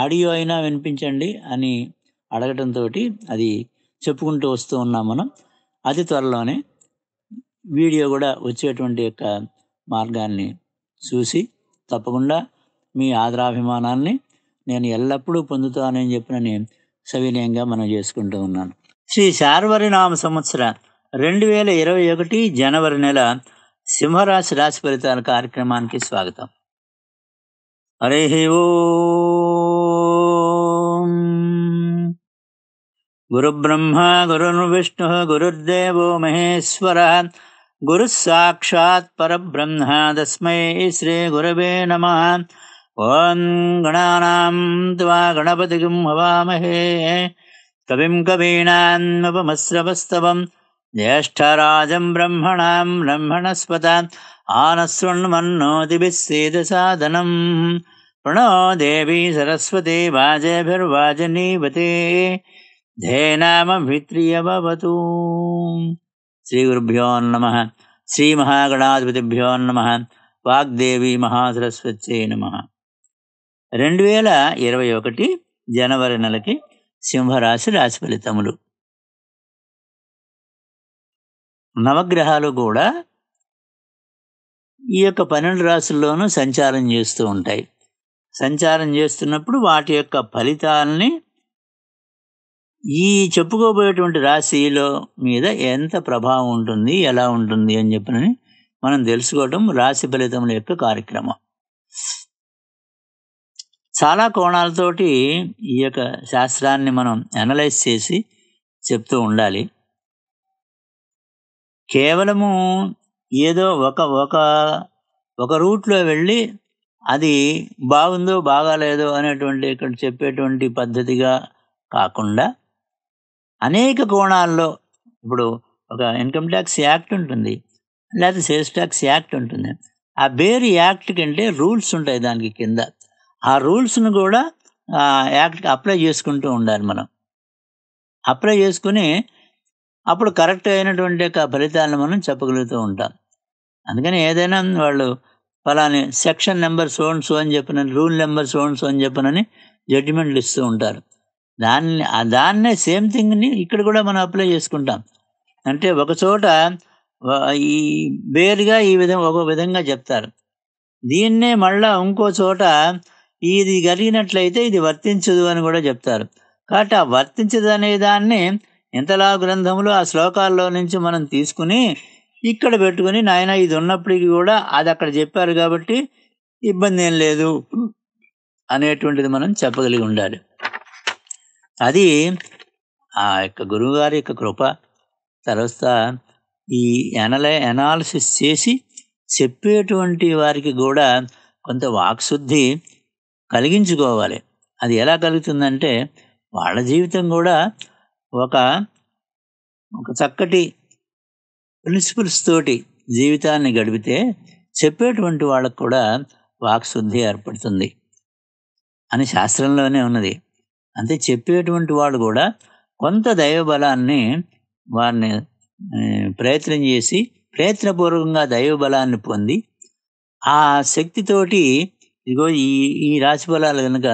audio అయినా వినిపించండి అని అడగటంతో అది చెప్పుకుంటూ వస్తూ ఉన్నాం మనం అతి త్వరలోనే వీడియో కూడా వచ్చేటువంటి యొక్క మార్గాన్ని చూసి తప్పకుండా మీ ఆదరాభిమానాన్ని నేను ఎల్లప్పుడూ పొందుతానని చెప్పినని సవినయంగా మనం చేసుకుంటూ ఉన్నాను శ్రీ శార్వరి నామ సంవత్సర రెండు వేల ఇరవై ఒకటి జనవరి నెల సింహరాశి రాశి ఫలితాల కార్యక్రమానికి స్వాగతం रिः वो गुरुब्रह्मा गुरुर्विष्णुः गुरुर्देवो महेश्वरः गुरुस्साक्षात् परब्रह्म तस्मै श्रीगुरवे नमः ॐ गणानां त्वा गणपतिगं भवामहे कविं कवीणान्वमस्रवस्तवम् జ్యేష్టరాజం బ్రహ్మణ బ్రహ్మణస్పత ఆనశృణ్మన్నోదిభిస్సేద సాధనం ప్రణో దేవీ సరస్వతి వాజేభిర్వాజనీవతే ధేనామభిత్రియవతు శ్రీగురుభ్యో నమ శ్రీమహాగణాధిపతిభ్యో నమ వాగ్దేవి మహాసరస్వత్యై నమ రెండు వేల ఇరవై ఒకటి జనవరి నెలకి సింహరాశి రాశి ఫలితములు నవగ్రహాలు కూడా ఈ యొక్క పన్నెండు రాసుల్లోనూ సంచారం చేస్తూ ఉంటాయి సంచారం చేస్తున్నప్పుడు వాటి యొక్క ఫలితాలని ఈ చెప్పుకోబోయేటువంటి రాశిలో మీద ఎంత ప్రభావం ఉంటుంది ఎలా ఉంటుంది అని చెప్పినని మనం తెలుసుకోవటం రాశి ఫలితముల యొక్క కార్యక్రమం చాలా కోణాలతోటి ఈ యొక్క శాస్త్రాన్ని మనం అనలైజ్ చేసి చెప్తూ ఉండాలి కేవలము ఏదో ఒక ఒక ఒక రూట్లో వెళ్ళి అది బాగుందో బాగాలేదో అనేటువంటి ఇక్కడ చెప్పేటువంటి పద్ధతిగా కాకుండా అనేక కోణాల్లో ఇప్పుడు ఒక ఇన్కమ్ ట్యాక్స్ యాక్ట్ ఉంటుంది లేదా సేల్స్ ట్యాక్స్ యాక్ట్ ఉంటుంది ఆ బేర్ యాక్ట్ కంటే రూల్స్ ఉంటాయి దానికి కింద ఆ రూల్స్ను కూడా యాక్ట్కి అప్లై చేసుకుంటూ ఉండాలి మనం అప్లై చేసుకుని అప్పుడు కరెక్ట్ అయినటువంటి యొక్క ఫలితాలను మనం చెప్పగలుగుతూ ఉంటాం అందుకని ఏదైనా వాళ్ళు ఫలాని సెక్షన్ నెంబర్ సోన్ సో అని చెప్పిన రూల్ నెంబర్ సోన్ సో అని చెప్పనని జడ్జిమెంట్లు ఇస్తూ ఉంటారు దాన్ని దాన్నే సేమ్ థింగ్ని ఇక్కడ కూడా మనం అప్లై చేసుకుంటాం అంటే ఒక చోట ఈ వేరుగా ఈ విధంగా ఒక విధంగా చెప్తారు దీన్నే మళ్ళా ఇంకో చోట ఇది కలిగినట్లయితే ఇది వర్తించదు అని కూడా చెప్తారు కాబట్టి ఆ వర్తించదు అనే దాన్ని ఇంతలా గ్రంథంలో ఆ శ్లోకాల్లో నుంచి మనం తీసుకుని ఇక్కడ పెట్టుకుని నాయన ఇది ఉన్నప్పటికీ కూడా అది అక్కడ చెప్పారు కాబట్టి ఇబ్బంది ఏం లేదు అనేటువంటిది మనం చెప్పగలిగి ఉండాలి అది ఆ యొక్క గురువుగారి యొక్క కృప తర్వాత ఈ ఎనలై ఎనాలిసిస్ చేసి చెప్పేటువంటి వారికి కూడా కొంత వాక్శుద్ధి కలిగించుకోవాలి అది ఎలా కలుగుతుందంటే వాళ్ళ జీవితం కూడా ఒక ఒక చక్కటి ప్రిన్సిపల్స్ తోటి జీవితాన్ని గడిపితే చెప్పేటువంటి వాళ్ళకు కూడా వాక్శుద్ధి ఏర్పడుతుంది అని శాస్త్రంలోనే ఉన్నది అంతే చెప్పేటువంటి వాళ్ళు కూడా కొంత దైవబలాన్ని వారిని ప్రయత్నం చేసి ప్రయత్నపూర్వకంగా దైవబలాన్ని పొంది ఆ శక్తితోటి ఇదిగో ఈ ఈ రాశి బలాలు కనుక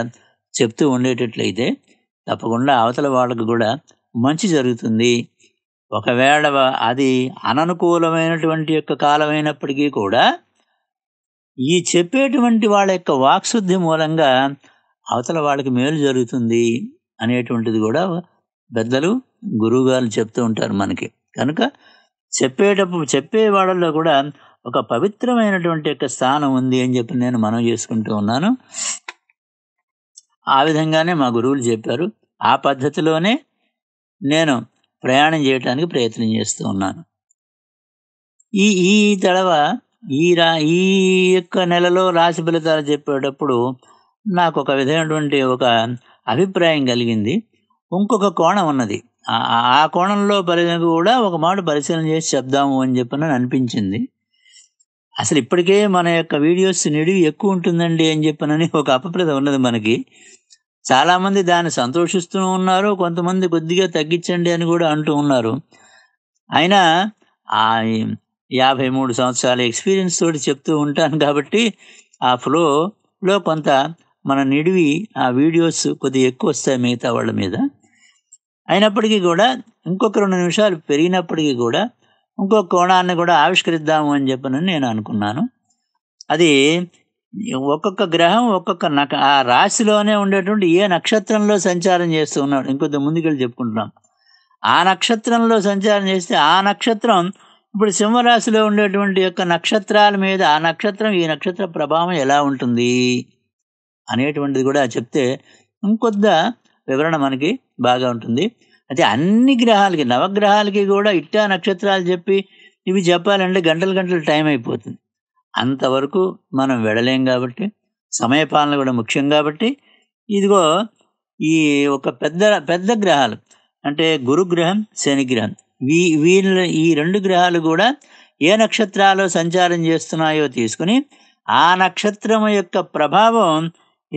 చెప్తూ ఉండేటట్లయితే తప్పకుండా అవతల వాళ్ళకు కూడా మంచి జరుగుతుంది ఒకవేళ అది అననుకూలమైనటువంటి యొక్క కాలమైనప్పటికీ కూడా ఈ చెప్పేటువంటి వాళ్ళ యొక్క వాక్శుద్ధి మూలంగా అవతల వాళ్ళకి మేలు జరుగుతుంది అనేటువంటిది కూడా పెద్దలు గురువుగారు చెప్తూ ఉంటారు మనకి కనుక చెప్పేటప్పుడు చెప్పే వాళ్ళల్లో కూడా ఒక పవిత్రమైనటువంటి యొక్క స్థానం ఉంది అని చెప్పి నేను మనం చేసుకుంటూ ఉన్నాను ఆ విధంగానే మా గురువులు చెప్పారు ఆ పద్ధతిలోనే నేను ప్రయాణం చేయడానికి ప్రయత్నం చేస్తూ ఉన్నాను ఈ ఈ తడవ ఈ రా ఈ యొక్క నెలలో రాశి ఫలితాలు చెప్పేటప్పుడు నాకు ఒక విధమైనటువంటి ఒక అభిప్రాయం కలిగింది ఇంకొక కోణం ఉన్నది ఆ కోణంలో పరి కూడా ఒక మాట పరిశీలన చేసి చెప్దాము అని చెప్పి నన్ను అనిపించింది అసలు ఇప్పటికే మన యొక్క వీడియోస్ నిడివి ఎక్కువ ఉంటుందండి అని చెప్పనని ఒక అపప్రద ఉన్నది మనకి చాలామంది దాన్ని సంతోషిస్తూ ఉన్నారు కొంతమంది కొద్దిగా తగ్గించండి అని కూడా అంటూ ఉన్నారు అయినా ఆ యాభై మూడు సంవత్సరాల ఎక్స్పీరియన్స్ తోటి చెప్తూ ఉంటాను కాబట్టి ఆ ఫ్లోలో కొంత మన నిడివి ఆ వీడియోస్ కొద్దిగా ఎక్కువ వస్తాయి మిగతా వాళ్ళ మీద అయినప్పటికీ కూడా ఇంకొక రెండు నిమిషాలు పెరిగినప్పటికీ కూడా ఇంకో కోణాన్ని కూడా ఆవిష్కరిద్దాము అని చెప్పనని నేను అనుకున్నాను అది ఒక్కొక్క గ్రహం ఒక్కొక్క నక ఆ రాశిలోనే ఉండేటువంటి ఏ నక్షత్రంలో సంచారం చేస్తూ ఉన్నాడు ఇంకొద్ది ముందుకెళ్ళి చెప్పుకుంటున్నాం ఆ నక్షత్రంలో సంచారం చేస్తే ఆ నక్షత్రం ఇప్పుడు సింహరాశిలో ఉండేటువంటి యొక్క నక్షత్రాల మీద ఆ నక్షత్రం ఈ నక్షత్ర ప్రభావం ఎలా ఉంటుంది అనేటువంటిది కూడా చెప్తే ఇంకొద్ద వివరణ మనకి బాగా ఉంటుంది అయితే అన్ని గ్రహాలకి నవగ్రహాలకి కూడా ఇట్టా నక్షత్రాలు చెప్పి ఇవి చెప్పాలంటే గంటలు గంటలు టైం అయిపోతుంది అంతవరకు మనం వెళ్ళలేం కాబట్టి సమయపాలన కూడా ముఖ్యం కాబట్టి ఇదిగో ఈ ఒక పెద్ద పెద్ద గ్రహాలు అంటే గురుగ్రహం శనిగ్రహం వీ వీళ్ళ ఈ రెండు గ్రహాలు కూడా ఏ నక్షత్రాలు సంచారం చేస్తున్నాయో తీసుకుని ఆ నక్షత్రం యొక్క ప్రభావం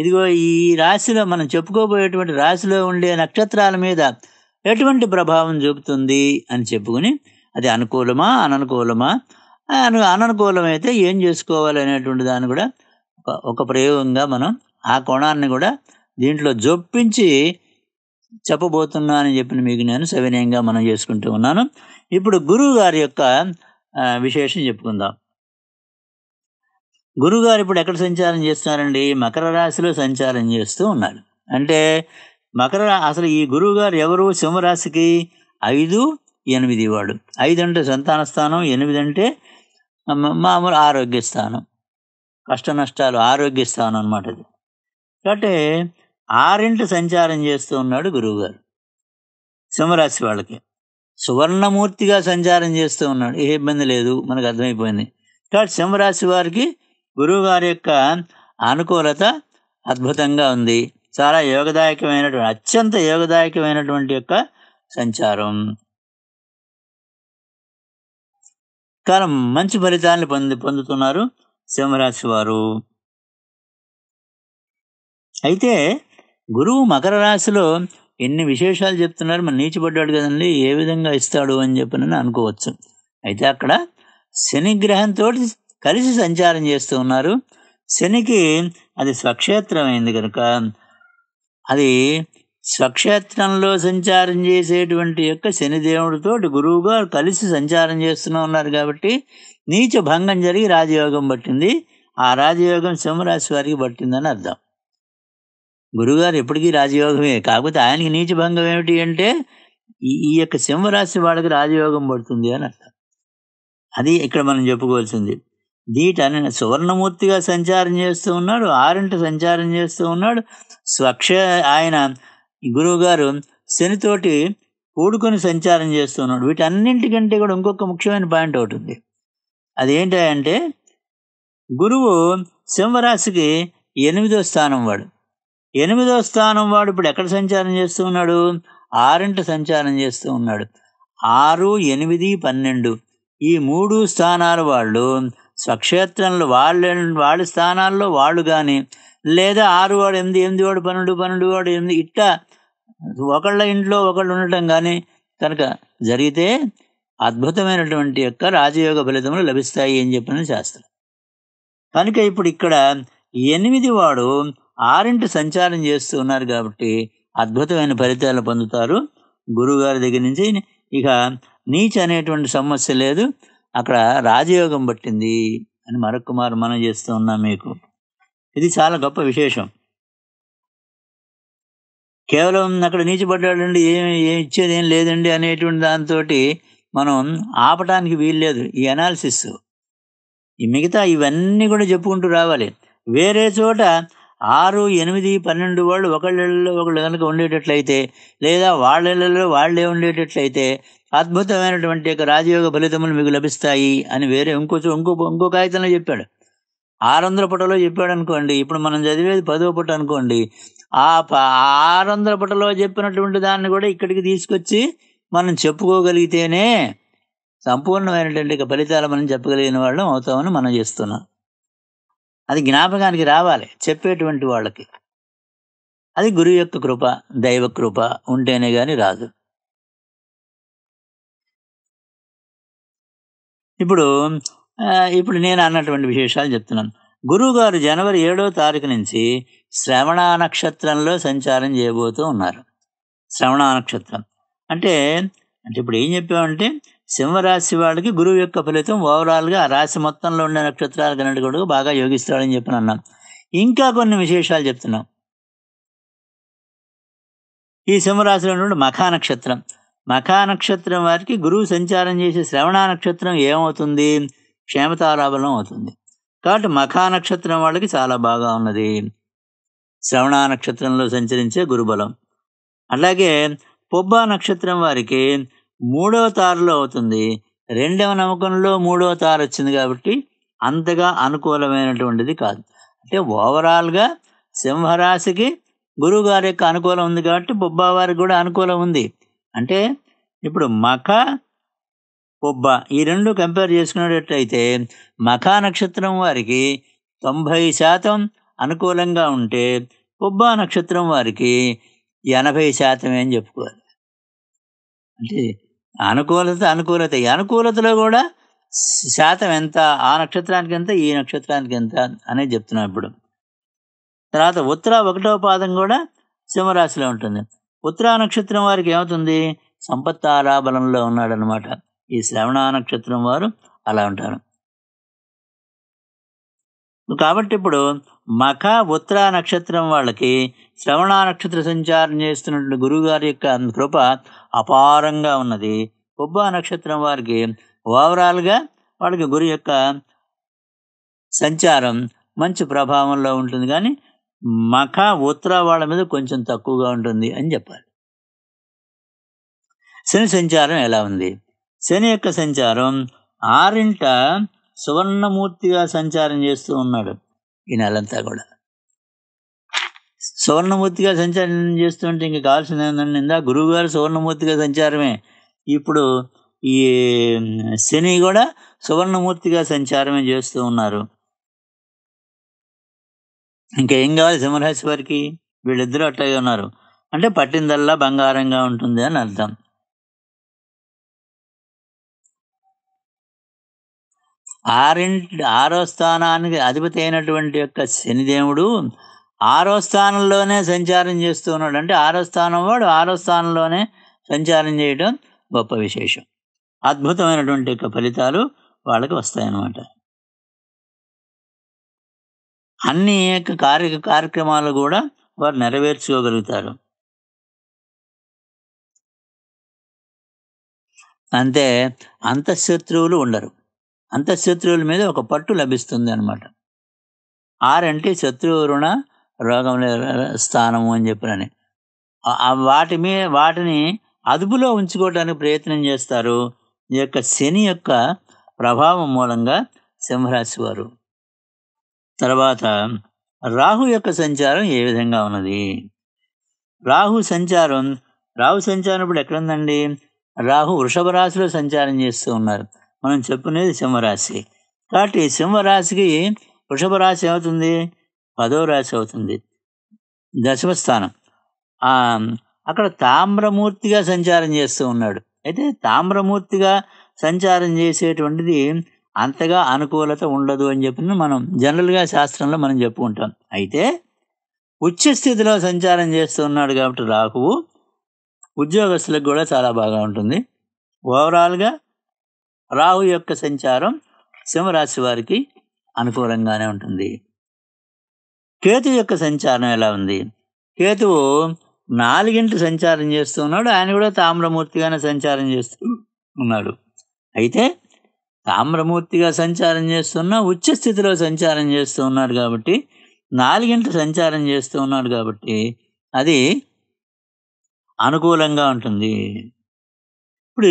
ఇదిగో ఈ రాశిలో మనం చెప్పుకోబోయేటువంటి రాశిలో ఉండే నక్షత్రాల మీద ఎటువంటి ప్రభావం చూపుతుంది అని చెప్పుకుని అది అనుకూలమా అననుకూలమా అయితే ఏం చేసుకోవాలి అనేటువంటి దాన్ని కూడా ఒక ప్రయోగంగా మనం ఆ కోణాన్ని కూడా దీంట్లో జొప్పించి చెప్పబోతున్నా అని చెప్పిన మీకు నేను సవినయంగా మనం చేసుకుంటూ ఉన్నాను ఇప్పుడు గురువు గారి యొక్క విశేషం చెప్పుకుందాం గురుగారు ఇప్పుడు ఎక్కడ సంచారం చేస్తున్నారండి మకర రాశిలో సంచారం చేస్తూ ఉన్నారు అంటే మకర అసలు ఈ గురువు గారు ఎవరు సింహరాశికి ఐదు ఎనిమిది వాడు ఐదు అంటే సంతాన స్థానం ఎనిమిది అంటే మామూలు ఆరోగ్య స్థానం కష్ట నష్టాలు ఆరోగ్య స్థానం అనమాట అది కాబట్టి ఆరింటి సంచారం చేస్తూ ఉన్నాడు గురువుగారు సింహరాశి వాళ్ళకి సువర్ణమూర్తిగా సంచారం చేస్తూ ఉన్నాడు ఏ ఇబ్బంది లేదు మనకు అర్థమైపోయింది కాబట్టి సింహరాశి వారికి గురువుగారి యొక్క అనుకూలత అద్భుతంగా ఉంది చాలా యోగదాయకమైనటువంటి అత్యంత యోగదాయకమైనటువంటి యొక్క సంచారం కాలం మంచి ఫలితాలను పొంది పొందుతున్నారు సింహరాశి వారు అయితే గురువు మకర రాశిలో ఎన్ని విశేషాలు చెప్తున్నారు మన నీచిపడ్డాడు కదండి ఏ విధంగా ఇస్తాడు అని చెప్పి అనుకోవచ్చు అయితే అక్కడ శనిగ్రహంతో కలిసి సంచారం చేస్తూ ఉన్నారు శనికి అది స్వక్షేత్రమైంది కనుక అది స్వక్షేత్రంలో సంచారం చేసేటువంటి యొక్క శనిదేవుడితో గురువుగారు కలిసి సంచారం చేస్తూనే ఉన్నారు కాబట్టి నీచ భంగం జరిగి రాజయోగం పట్టింది ఆ రాజయోగం సింహరాశి వారికి పట్టిందని అర్థం గురుగారు ఎప్పటికీ రాజయోగమే కాకపోతే ఆయనకి నీచ భంగం ఏమిటి అంటే ఈ యొక్క సింహరాశి వాళ్ళకి రాజయోగం పడుతుంది అని అర్థం అది ఇక్కడ మనం చెప్పుకోవాల్సింది వీటని సువర్ణమూర్తిగా సంచారం చేస్తూ ఉన్నాడు ఆరింట సంచారం చేస్తూ ఉన్నాడు స్వక్ష ఆయన గురువుగారు శనితోటి కూడుకొని సంచారం చేస్తున్నాడు వీటన్నింటికంటే కూడా ఇంకొక ముఖ్యమైన పాయింట్ ఒకటి ఉంది అదేంటంటే గురువు సింహరాశికి ఎనిమిదో స్థానం వాడు ఎనిమిదో స్థానం వాడు ఇప్పుడు ఎక్కడ సంచారం చేస్తూ ఉన్నాడు ఆరింట సంచారం చేస్తూ ఉన్నాడు ఆరు ఎనిమిది పన్నెండు ఈ మూడు స్థానాలు వాళ్ళు స్వక్షేత్రంలో వాళ్ళ వాళ్ళ స్థానాల్లో వాళ్ళు కానీ లేదా ఆరు వాడు ఎనిమిది ఎనిమిది వాడు పన్నెండు పన్నెండు వాడు ఎనిమిది ఇట్ట ఒకళ్ళ ఇంట్లో ఒకళ్ళు ఉండటం కానీ కనుక జరిగితే అద్భుతమైనటువంటి యొక్క రాజయోగ ఫలితములు లభిస్తాయి అని చెప్పిన శాస్త్రం కనుక ఇప్పుడు ఇక్కడ ఎనిమిది వాడు ఆరింటి సంచారం చేస్తూ ఉన్నారు కాబట్టి అద్భుతమైన ఫలితాలు పొందుతారు గురువుగారి దగ్గర నుంచి ఇక నీచ అనేటువంటి సమస్య లేదు అక్కడ రాజయోగం పట్టింది అని మరొక మనం చేస్తూ ఉన్నాం మీకు ఇది చాలా గొప్ప విశేషం కేవలం అక్కడ నీచిపడ్డాడండి ఏమి ఏం ఇచ్చేది ఏం లేదండి అనేటువంటి దాంతో మనం ఆపటానికి వీల్లేదు ఈ అనాలిసిస్ ఈ మిగతా ఇవన్నీ కూడా చెప్పుకుంటూ రావాలి వేరే చోట ఆరు ఎనిమిది పన్నెండు వాళ్ళు ఒకళ్ళల్లో ఒకళ్ళు కనుక ఉండేటట్లయితే లేదా వాళ్ళల్లో వాళ్ళే ఉండేటట్లయితే అద్భుతమైనటువంటి యొక్క రాజయోగ ఫలితములు మీకు లభిస్తాయి అని వేరే ఇంకో ఇంకో ఇంకో కాగితంలో చెప్పాడు ఆరు వందల పుటలో చెప్పాడు అనుకోండి ఇప్పుడు మనం చదివేది పదో పుట అనుకోండి ఆ ఆరు వందల పుటలో చెప్పినటువంటి దాన్ని కూడా ఇక్కడికి తీసుకొచ్చి మనం చెప్పుకోగలిగితేనే సంపూర్ణమైనటువంటి ఫలితాలు మనం చెప్పగలిగిన వాళ్ళం అవుతామని మనం చేస్తున్నాం అది జ్ఞాపకానికి రావాలి చెప్పేటువంటి వాళ్ళకి అది గురువు యొక్క కృప దైవ కృప ఉంటేనే కానీ రాదు ఇప్పుడు ఇప్పుడు నేను అన్నటువంటి విశేషాలు చెప్తున్నాను గురువుగారు జనవరి ఏడో తారీఖు నుంచి శ్రవణ నక్షత్రంలో సంచారం చేయబోతూ ఉన్నారు శ్రవణ నక్షత్రం అంటే అంటే ఇప్పుడు ఏం చెప్పామంటే సింహరాశి వాళ్ళకి గురువు యొక్క ఫలితం ఓవరాల్గా ఆ రాశి మొత్తంలో ఉండే నక్షత్రాలు కన్నట్టు కూడా బాగా యోగిస్తాడని చెప్పి అన్నాం ఇంకా కొన్ని విశేషాలు చెప్తున్నాం ఈ సింహరాశిలో ఉన్న మఖా నక్షత్రం మఖా నక్షత్రం వారికి గురువు సంచారం చేసే శ్రవణ నక్షత్రం ఏమవుతుంది క్షేమతారాబలం అవుతుంది కాబట్టి మఖా నక్షత్రం వాళ్ళకి చాలా బాగా ఉన్నది శ్రవణ నక్షత్రంలో సంచరించే గురుబలం అలాగే పొబ్బా నక్షత్రం వారికి మూడవ తారలో అవుతుంది రెండవ నమ్మకంలో మూడవ తారు వచ్చింది కాబట్టి అంతగా అనుకూలమైనటువంటిది కాదు అంటే ఓవరాల్గా సింహరాశికి గురువు గారి యొక్క అనుకూలం ఉంది కాబట్టి బొబ్బా వారికి కూడా అనుకూలం ఉంది అంటే ఇప్పుడు మఖ ఉబ్బ ఈ రెండు కంపేర్ చేసుకునేటట్లయితే మఖా నక్షత్రం వారికి తొంభై శాతం అనుకూలంగా ఉంటే ఉబ్బా నక్షత్రం వారికి ఎనభై శాతం అని చెప్పుకోవాలి అంటే అనుకూలత అనుకూలత అనుకూలతలో కూడా శాతం ఎంత ఆ నక్షత్రానికి ఎంత ఈ నక్షత్రానికి ఎంత అనేది చెప్తున్నాం ఇప్పుడు తర్వాత ఉత్తర ఒకటో పాదం కూడా సింహరాశిలో ఉంటుంది ఉత్తరా నక్షత్రం వారికి ఏమవుతుంది ఆరాబలంలో ఉన్నాడనమాట ఈ శ్రవణ నక్షత్రం వారు అలా ఉంటారు కాబట్టి ఇప్పుడు మఖ ఉత్తర నక్షత్రం వాళ్ళకి శ్రవణ నక్షత్ర సంచారం చేస్తున్నటువంటి గురువుగారి యొక్క కృప అపారంగా ఉన్నది ఉబ్బా నక్షత్రం వారికి ఓవరాల్గా వాళ్ళకి గురు యొక్క సంచారం మంచి ప్రభావంలో ఉంటుంది కానీ మఖ ఉత్తర వాళ్ళ మీద కొంచెం తక్కువగా ఉంటుంది అని చెప్పాలి శని సంచారం ఎలా ఉంది శని యొక్క సంచారం ఆరింట సువర్ణమూర్తిగా సంచారం చేస్తూ ఉన్నాడు ఈ నెలంతా కూడా సువర్ణమూర్తిగా సంచారం చేస్తుంటే ఇంక కావాల్సిన ఏంటంటే ఇందా గురువుగారు సువర్ణమూర్తిగా సంచారమే ఇప్పుడు ఈ శని కూడా సువర్ణమూర్తిగా సంచారమే చేస్తూ ఉన్నారు ఇంకా ఏం కావాలి సింహరాశి వారికి వీళ్ళిద్దరూ అట్లాగే ఉన్నారు అంటే పట్టిందల్లా బంగారంగా ఉంటుంది అని అర్థం ఆరింటి ఆరో స్థానానికి అధిపతి అయినటువంటి యొక్క శనిదేవుడు ఆరో స్థానంలోనే సంచారం చేస్తూ ఉన్నాడు అంటే ఆరో స్థానం వాడు ఆరో స్థానంలోనే సంచారం చేయడం గొప్ప విశేషం అద్భుతమైనటువంటి యొక్క ఫలితాలు వాళ్ళకి వస్తాయన్నమాట అన్ని యొక్క కార్య కార్యక్రమాలు కూడా వారు నెరవేర్చుకోగలుగుతారు అంతే అంతఃశత్రువులు ఉండరు అంత శత్రువుల మీద ఒక పట్టు లభిస్తుంది అనమాట ఆర్ అంటే శత్రువు రుణ రోగం స్థానము అని చెప్పారని వాటి మీద వాటిని అదుపులో ఉంచుకోవడానికి ప్రయత్నం చేస్తారు ఈ యొక్క శని యొక్క ప్రభావం మూలంగా సింహరాశి వారు తర్వాత రాహు యొక్క సంచారం ఏ విధంగా ఉన్నది రాహు సంచారం రాహు సంచారం ఇప్పుడు ఎక్కడుందండి రాహు వృషభ రాశిలో సంచారం చేస్తూ ఉన్నారు మనం చెప్పుకునేది సింహరాశి కాబట్టి సింహరాశికి వృషభ రాశి ఏమవుతుంది పదో రాశి అవుతుంది దశమస్థానం అక్కడ తామ్రమూర్తిగా సంచారం చేస్తూ ఉన్నాడు అయితే తామ్రమూర్తిగా సంచారం చేసేటువంటిది అంతగా అనుకూలత ఉండదు అని చెప్పి మనం జనరల్గా శాస్త్రంలో మనం చెప్పుకుంటాం అయితే ఉచ్చస్థితిలో స్థితిలో సంచారం చేస్తూ ఉన్నాడు కాబట్టి రాహువు ఉద్యోగస్తులకు కూడా చాలా బాగా ఉంటుంది ఓవరాల్గా రాహు యొక్క సంచారం సింహరాశి వారికి అనుకూలంగానే ఉంటుంది కేతు యొక్క సంచారం ఎలా ఉంది కేతువు నాలుగింటి సంచారం చేస్తూ ఉన్నాడు ఆయన కూడా తామ్రమూర్తిగానే సంచారం చేస్తూ ఉన్నాడు అయితే తామ్రమూర్తిగా సంచారం చేస్తున్నా ఉచ్చ స్థితిలో సంచారం చేస్తూ ఉన్నాడు కాబట్టి నాలుగింట సంచారం చేస్తూ ఉన్నాడు కాబట్టి అది అనుకూలంగా ఉంటుంది ఇప్పుడు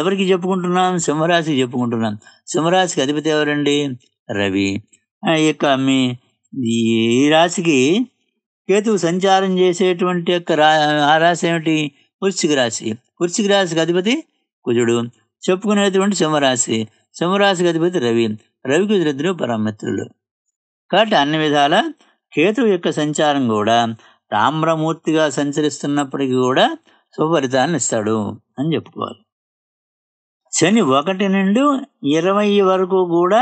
ఎవరికి చెప్పుకుంటున్నాం సింహరాశికి చెప్పుకుంటున్నాం సింహరాశికి అధిపతి ఎవరండి రవి యొక్క మీ ఈ రాశికి కేతువు సంచారం చేసేటువంటి యొక్క రా ఆ రాశి ఏమిటి వృశ్చిక రాశి వృశ్చిక రాశికి అధిపతి కుజుడు చెప్పుకునేటువంటి సింహరాశి సింహరాశికి అధిపతి రవి రవి కుజరిద్దరు పరమిత్రులు కాబట్టి అన్ని విధాల కేతువు యొక్క సంచారం కూడా తామ్రమూర్తిగా సంచరిస్తున్నప్పటికీ కూడా శుభఫలితాన్ని ఇస్తాడు అని చెప్పుకోవాలి శని ఒకటి నుండి ఇరవై వరకు కూడా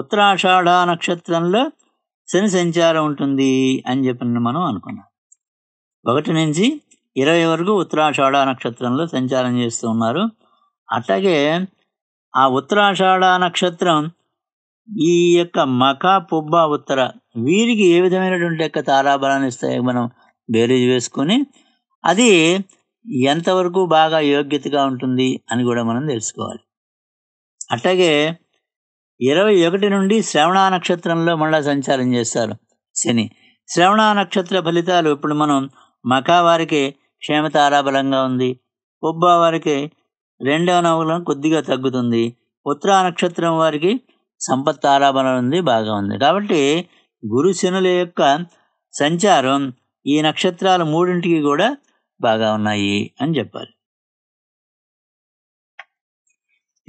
ఉత్తరాషాఢ నక్షత్రంలో శని సంచారం ఉంటుంది అని చెప్పి మనం అనుకున్నాం ఒకటి నుంచి ఇరవై వరకు ఉత్తరాషాఢ నక్షత్రంలో సంచారం చేస్తూ ఉన్నారు అట్లాగే ఆ ఉత్తరాషాఢ నక్షత్రం ఈ యొక్క మకా పుబ్బ ఉత్తర వీరికి ఏ విధమైనటువంటి యొక్క తారాబలాన్ని ఇస్తాయో మనం బేరీజ్ వేసుకొని అది ఎంతవరకు బాగా యోగ్యతగా ఉంటుంది అని కూడా మనం తెలుసుకోవాలి అట్లాగే ఇరవై ఒకటి నుండి శ్రవణ నక్షత్రంలో మళ్ళా సంచారం చేస్తారు శని శ్రవణ నక్షత్ర ఫలితాలు ఇప్పుడు మనం మకా వారికి క్షేమతారాబలంగా ఉంది పొబ్బా వారికి రెండవ నవలం కొద్దిగా తగ్గుతుంది ఉత్తరా నక్షత్రం వారికి సంపత్ తారాబలం ఉంది బాగా ఉంది కాబట్టి గురు శనుల యొక్క సంచారం ఈ నక్షత్రాలు మూడింటికి కూడా బాగా ఉన్నాయి అని చెప్పాలి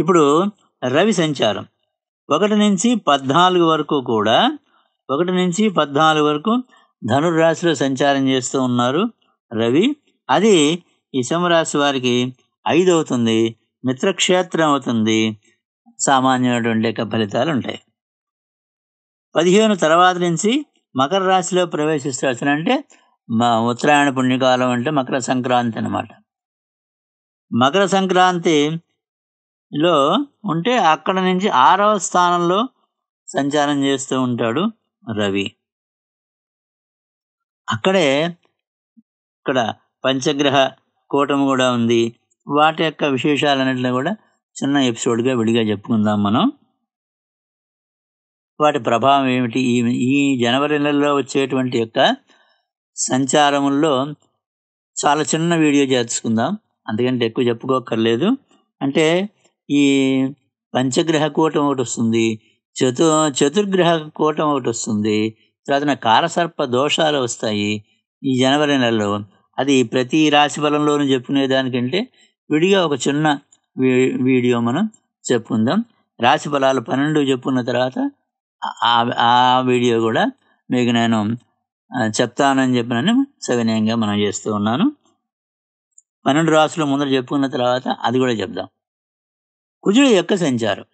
ఇప్పుడు రవి సంచారం ఒకటి నుంచి పద్నాలుగు వరకు కూడా ఒకటి నుంచి పద్నాలుగు వరకు ధనుర్రాశిలో సంచారం చేస్తూ ఉన్నారు రవి అది ఈ సింహరాశి వారికి ఐదు అవుతుంది మిత్రక్షేత్రం అవుతుంది సామాన్యమైనటువంటి ఫలితాలు ఉంటాయి పదిహేను తర్వాత నుంచి మకర రాశిలో ప్రవేశిస్తాడు అంటే మా ఉత్తరాయణ పుణ్యకాలం అంటే మకర సంక్రాంతి అనమాట మకర సంక్రాంతిలో ఉంటే అక్కడ నుంచి ఆరవ స్థానంలో సంచారం చేస్తూ ఉంటాడు రవి అక్కడే ఇక్కడ పంచగ్రహ కూటమి కూడా ఉంది వాటి యొక్క విశేషాలన్నింటినీ కూడా చిన్న ఎపిసోడ్గా విడిగా చెప్పుకుందాం మనం వాటి ప్రభావం ఏమిటి ఈ ఈ జనవరి నెలలో వచ్చేటువంటి యొక్క సంచారంలో చాలా చిన్న వీడియో చేర్చుకుందాం అందుకంటే ఎక్కువ చెప్పుకోకర్లేదు అంటే ఈ పంచగ్రహ కూటం ఒకటి వస్తుంది చతు చతుర్గ్రహ కూటం ఒకటి వస్తుంది తర్వాత కారసర్ప దోషాలు వస్తాయి ఈ జనవరి నెలలో అది ప్రతి రాశి ఫలంలోనూ చెప్పుకునే దానికంటే విడిగా ఒక చిన్న వీడియో మనం చెప్పుకుందాం రాశి ఫలాలు పన్నెండు చెప్పుకున్న తర్వాత ఆ వీడియో కూడా మీకు నేను చెప్తానని చెప్పినని సవినయంగా మనం చేస్తూ ఉన్నాను పన్నెండు రాసులు ముందర చెప్పుకున్న తర్వాత అది కూడా చెప్దాం కుజుడు యొక్క సంచారం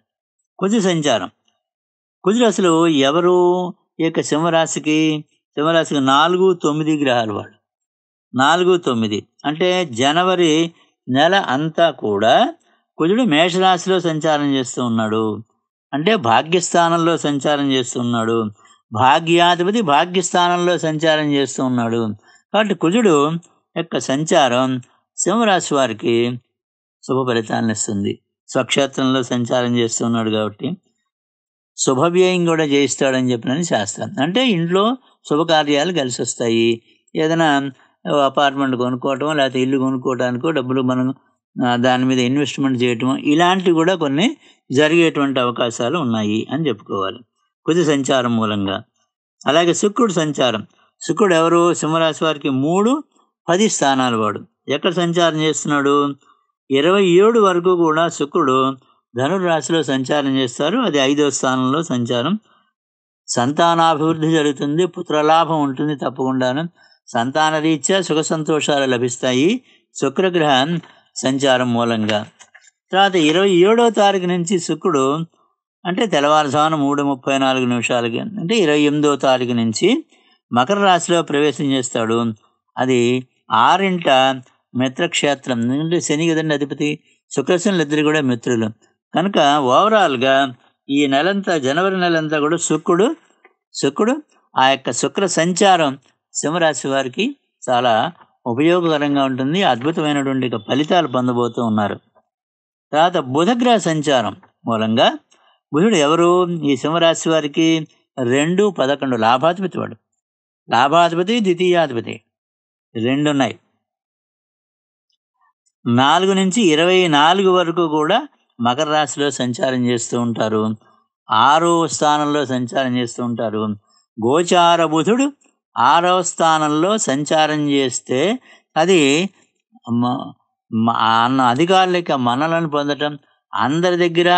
కుజు సంచారం కుజుడు అసలు ఎవరు ఈ యొక్క సింహరాశికి సింహరాశికి నాలుగు తొమ్మిది గ్రహాలు వాళ్ళు నాలుగు తొమ్మిది అంటే జనవరి నెల అంతా కూడా కుజుడు మేషరాశిలో సంచారం చేస్తూ ఉన్నాడు అంటే భాగ్యస్థానంలో సంచారం చేస్తున్నాడు భాగ్యాధిపతి భాగ్యస్థానంలో సంచారం చేస్తూ ఉన్నాడు కాబట్టి కుజుడు యొక్క సంచారం సింహరాశి వారికి శుభ ఫలితాన్ని ఇస్తుంది స్వక్షేత్రంలో సంచారం చేస్తున్నాడు కాబట్టి శుభవ్యయం కూడా చేయిస్తాడని చెప్పినని శాస్త్రం అంటే ఇంట్లో శుభకార్యాలు కలిసి వస్తాయి ఏదైనా అపార్ట్మెంట్ కొనుక్కోవటం లేకపోతే ఇల్లు కొనుక్కోవటానికో డబ్బులు మనం దాని మీద ఇన్వెస్ట్మెంట్ చేయటం ఇలాంటివి కూడా కొన్ని జరిగేటువంటి అవకాశాలు ఉన్నాయి అని చెప్పుకోవాలి కుజ సంచారం మూలంగా అలాగే శుక్రుడు సంచారం శుక్రుడు ఎవరు సింహరాశి వారికి మూడు పది స్థానాలు వాడు ఎక్కడ సంచారం చేస్తున్నాడు ఇరవై ఏడు వరకు కూడా శుక్రుడు ధనురాశిలో సంచారం చేస్తారు అది ఐదో స్థానంలో సంచారం సంతానాభివృద్ధి జరుగుతుంది పుత్రలాభం ఉంటుంది తప్పకుండాను సంతాన రీత్యా సుఖ సంతోషాలు లభిస్తాయి శుక్రగ్రహం సంచారం మూలంగా తర్వాత ఇరవై ఏడో తారీఖు నుంచి శుక్రుడు అంటే తెల్లవారుజామున మూడు ముప్పై నాలుగు నిమిషాలకి అంటే ఇరవై ఎనిమిదో తారీఖు నుంచి మకర రాశిలో ప్రవేశం చేస్తాడు అది ఆరింట మిత్రక్షేత్రం ఎందుకంటే శని కదండి అధిపతి శుక్రశనులు ఇద్దరు కూడా మిత్రులు కనుక ఓవరాల్గా ఈ నెలంతా జనవరి నెలంతా కూడా శుక్రుడు శుక్రుడు ఆ యొక్క శుక్ర సంచారం సింహరాశి వారికి చాలా ఉపయోగకరంగా ఉంటుంది అద్భుతమైనటువంటి ఫలితాలు పొందబోతూ ఉన్నారు తర్వాత బుధగ్రహ సంచారం మూలంగా బుధుడు ఎవరు ఈ సింహరాశి వారికి రెండు పదకొండు లాభాధిపతి వాడు లాభాధిపతి ద్వితీయాధిపతి రెండు ఉన్నాయి నాలుగు నుంచి ఇరవై నాలుగు వరకు కూడా మకర రాశిలో సంచారం చేస్తూ ఉంటారు ఆరో స్థానంలో సంచారం చేస్తూ ఉంటారు గోచార బుధుడు ఆరవ స్థానంలో సంచారం చేస్తే అది అన్న యొక్క మనలను పొందటం అందరి దగ్గర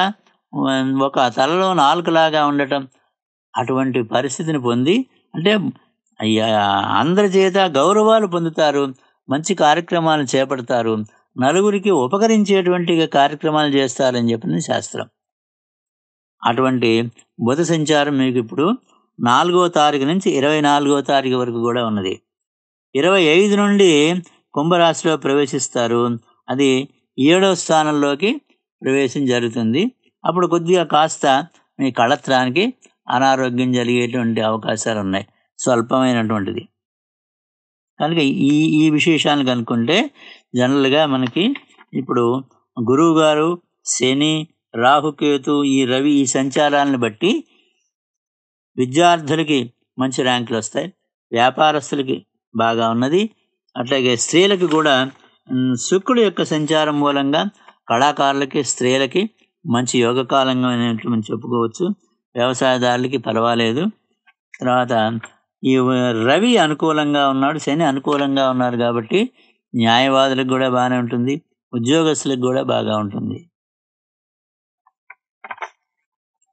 ఒక తలలో నాలుకలాగా ఉండటం అటువంటి పరిస్థితిని పొంది అంటే అందరి చేత గౌరవాలు పొందుతారు మంచి కార్యక్రమాలు చేపడతారు నలుగురికి ఉపకరించేటువంటి కార్యక్రమాలు చేస్తారని చెప్పింది శాస్త్రం అటువంటి బుధ సంచారం మీకు ఇప్పుడు నాలుగో తారీఖు నుంచి ఇరవై నాలుగో తారీఖు వరకు కూడా ఉన్నది ఇరవై ఐదు నుండి కుంభరాశిలో ప్రవేశిస్తారు అది ఏడో స్థానంలోకి ప్రవేశం జరుగుతుంది అప్పుడు కొద్దిగా కాస్త మీ కళత్రానికి అనారోగ్యం జరిగేటువంటి అవకాశాలు ఉన్నాయి స్వల్పమైనటువంటిది కనుక ఈ ఈ విశేషాన్ని కనుక్కుంటే జనరల్గా మనకి ఇప్పుడు గురువు గారు శని రాహుకేతు ఈ రవి ఈ సంచారాలను బట్టి విద్యార్థులకి మంచి ర్యాంకులు వస్తాయి వ్యాపారస్తులకి బాగా ఉన్నది అట్లాగే స్త్రీలకు కూడా శుక్రుడు యొక్క సంచారం మూలంగా కళాకారులకి స్త్రీలకి మంచి యోగకాలంగా కాలంగా మనం చెప్పుకోవచ్చు వ్యవసాయదారులకి పర్వాలేదు తర్వాత ఈ రవి అనుకూలంగా ఉన్నాడు శని అనుకూలంగా ఉన్నారు కాబట్టి న్యాయవాదులకు కూడా బాగానే ఉంటుంది ఉద్యోగస్తులకు కూడా బాగా ఉంటుంది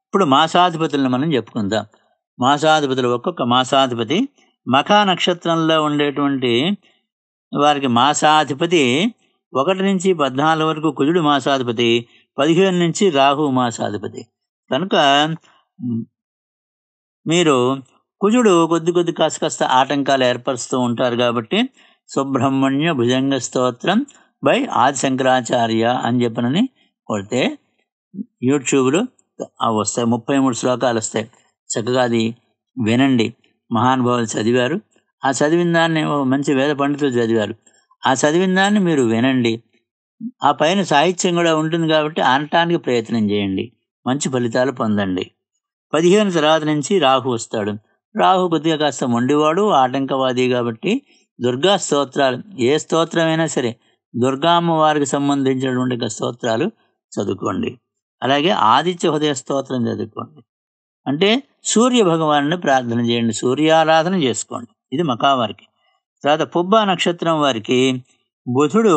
ఇప్పుడు మాసాధిపతులను మనం చెప్పుకుందాం మాసాధిపతులు ఒక్కొక్క మాసాధిపతి మఖా నక్షత్రంలో ఉండేటువంటి వారికి మాసాధిపతి ఒకటి నుంచి పద్నాలుగు వరకు కుజుడు మాసాధిపతి పదిహేను నుంచి రాహు మాసాధిపతి కనుక మీరు కుజుడు కొద్ది కొద్ది కాస్త కాస్త ఆటంకాలు ఏర్పరుస్తూ ఉంటారు కాబట్టి సుబ్రహ్మణ్య భుజంగ స్తోత్రం బై ఆది శంకరాచార్య అని చెప్పనని కొడితే యూట్యూబ్లో వస్తాయి ముప్పై మూడు శ్లోకాలు వస్తాయి చక్కగా అది వినండి మహానుభావులు చదివారు ఆ చదివిన దాన్ని మంచి వేద పండితులు చదివారు ఆ చదివిన దాన్ని మీరు వినండి ఆ పైన సాహిత్యం కూడా ఉంటుంది కాబట్టి అనటానికి ప్రయత్నం చేయండి మంచి ఫలితాలు పొందండి పదిహేను తర్వాత నుంచి రాహు వస్తాడు రాహు కొద్దిగా కాస్త మొండివాడు ఆటంకవాది కాబట్టి దుర్గా స్తోత్రాలు ఏ స్తోత్రమైనా సరే దుర్గా అమ్మవారికి సంబంధించినటువంటి స్తోత్రాలు చదువుకోండి అలాగే ఆదిత్య హృదయ స్తోత్రం చదువుకోండి అంటే సూర్య భగవాను ప్రార్థన చేయండి సూర్యారాధన చేసుకోండి ఇది మకా వారికి తర్వాత పుబ్బ నక్షత్రం వారికి బుధుడు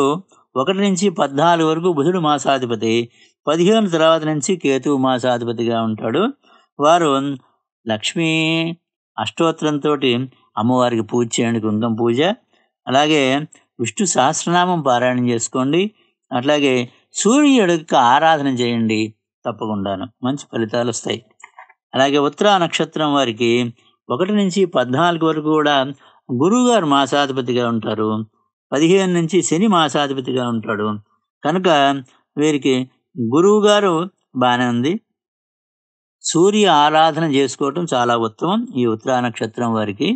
ఒకటి నుంచి పద్నాలుగు వరకు బుధుడు మాసాధిపతి పదిహేను తర్వాత నుంచి కేతువు మాసాధిపతిగా ఉంటాడు వారు లక్ష్మీ అష్టోత్తరంతో అమ్మవారికి పూజ చేయండి కుంకుమ పూజ అలాగే విష్ణు సహస్రనామం పారాయణం చేసుకోండి అట్లాగే సూర్యుడికి ఆరాధన చేయండి తప్పకుండాను మంచి ఫలితాలు వస్తాయి అలాగే ఉత్తరా నక్షత్రం వారికి ఒకటి నుంచి పద్నాలుగు వరకు కూడా గురువుగారు మాసాధిపతిగా ఉంటారు పదిహేను నుంచి శని మాసాధిపతిగా ఉంటాడు కనుక వీరికి గురువు గారు బాగానే ఉంది సూర్య ఆరాధన చేసుకోవటం చాలా ఉత్తమం ఈ ఉత్తరా నక్షత్రం వారికి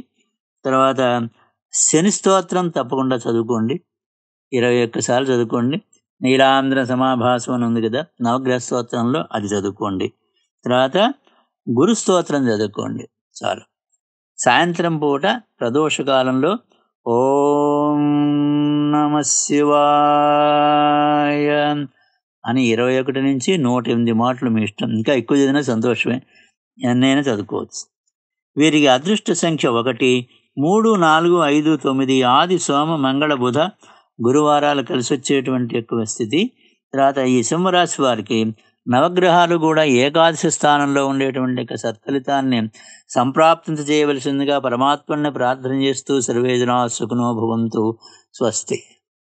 తర్వాత శని స్తోత్రం తప్పకుండా చదువుకోండి ఇరవై ఒక్కసార్లు చదువుకోండి నీలాంధ్ర సమాభాసం అని ఉంది కదా నవగ్రహ స్తోత్రంలో అది చదువుకోండి తర్వాత గురు స్తోత్రం చదువుకోండి చాలు సాయంత్రం పూట ప్రదోషకాలంలో ఓ నమ శివాయ అని ఇరవై ఒకటి నుంచి నూట ఎనిమిది మాటలు మీ ఇష్టం ఇంకా ఎక్కువ చదివినా సంతోషమే ఎన్నైనా చదువుకోవచ్చు వీరికి అదృష్ట సంఖ్య ఒకటి మూడు నాలుగు ఐదు తొమ్మిది ఆది సోమ మంగళ బుధ గురువారాలు కలిసి వచ్చేటువంటి ఎక్కువ స్థితి తర్వాత ఈ సింహరాశి వారికి నవగ్రహాలు కూడా ఏకాదశి స్థానంలో ఉండేటువంటి సత్ఫలితాన్ని సంప్రాప్తించ చేయవలసిందిగా పరమాత్మని ప్రార్థన చేస్తూ సర్వేజనా సుఖనో భవంతు స్వస్తి